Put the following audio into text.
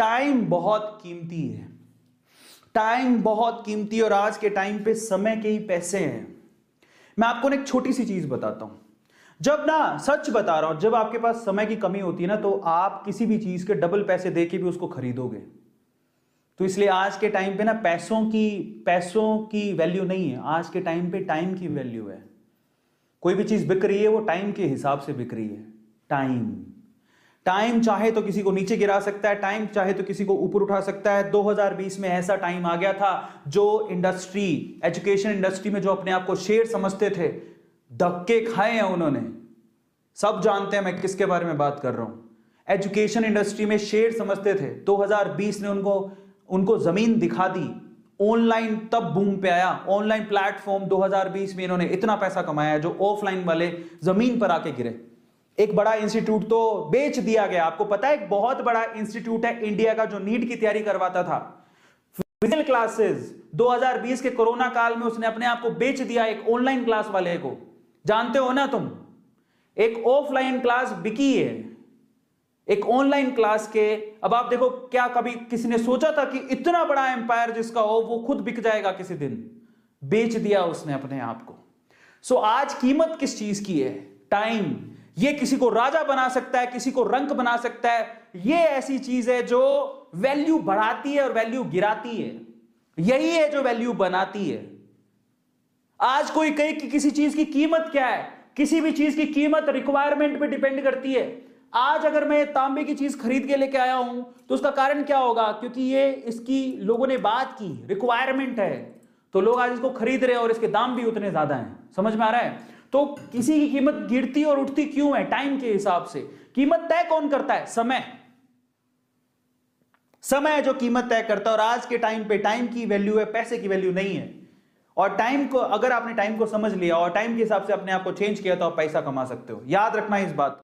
time बहुत कीमती है टाइम बहुत कीमती और आज के टाइम पे समय के ही पैसे हैं मैं आपको एक छोटी सी चीज बताता हूं जब ना सच बता रहा हूं जब आपके पास समय की कमी होती है ना तो आप किसी भी चीज के डबल पैसे दे के भी उसको खरीदोगे तो इसलिए आज के टाइम पे ना पैसों की पैसों की वैल्यू नहीं है आज के टाइम पे टाइम की वैल्यू है कोई भी चीज बिक रही है वो टाइम के हिसाब से बिक रही है टाइम टाइम चाहे तो किसी को नीचे गिरा सकता है टाइम चाहे तो किसी को ऊपर उठा सकता है 2020 में ऐसा टाइम आ गया था जो इंडस्ट्री एजुकेशन इंडस्ट्री में जो अपने आप को शेर समझते थे धक्के खाए हैं उन्होंने सब जानते हैं मैं किसके बारे में बात कर रहा हूं एजुकेशन इंडस्ट्री में शेर समझते थे 2020 ने उनको उनको जमीन दिखा दी ऑनलाइन तब बूम पे आया ऑनलाइन प्लेटफॉर्म 2020 में इन्होंने इतना पैसा कमाया जो ऑफलाइन वाले जमीन पर आके गिरे एक बड़ा इंस्टीट्यूट तो बेच दिया गया आपको पता है एक बहुत बड़ा इंस्टीट्यूट है इंडिया का जो नीट की तैयारी करवाता था फिजिकल क्लासेस 2020 के कोरोना काल में उसने अपने आप को बेच दिया एक ऑनलाइन क्लास वाले को जानते हो ना तुम एक ऑफलाइन क्लास बिकी है एक ऑनलाइन क्लास के अब आप देखो क्या कभी किसी ने सोचा था कि इतना बड़ा एम्पायर जिसका हो वो खुद बिक जाएगा किसी दिन बेच दिया उसने अपने आप को सो आज कीमत किस चीज की है टाइम ये किसी को राजा बना सकता है किसी को रंक बना सकता है ये ऐसी चीज है जो वैल्यू बढ़ाती है और वैल्यू गिराती है यही है जो वैल्यू बनाती है आज कोई कहे कि किसी चीज की कीमत क्या है किसी भी चीज की कीमत रिक्वायरमेंट पे डिपेंड करती है आज अगर मैं तांबे की चीज खरीद के लेके आया हूं तो उसका कारण क्या होगा क्योंकि ये इसकी लोगों ने बात की रिक्वायरमेंट है तो लोग आज इसको खरीद रहे हैं और इसके दाम भी उतने ज्यादा हैं समझ में आ रहा है तो किसी की कीमत गिरती और उठती क्यों है टाइम के हिसाब से कीमत तय कौन करता है समय समय जो कीमत तय करता है और आज के टाइम पे टाइम की वैल्यू है पैसे की वैल्यू नहीं है और टाइम को अगर आपने टाइम को समझ लिया और टाइम के हिसाब से अपने आप को चेंज किया तो आप पैसा कमा सकते हो याद रखना इस बात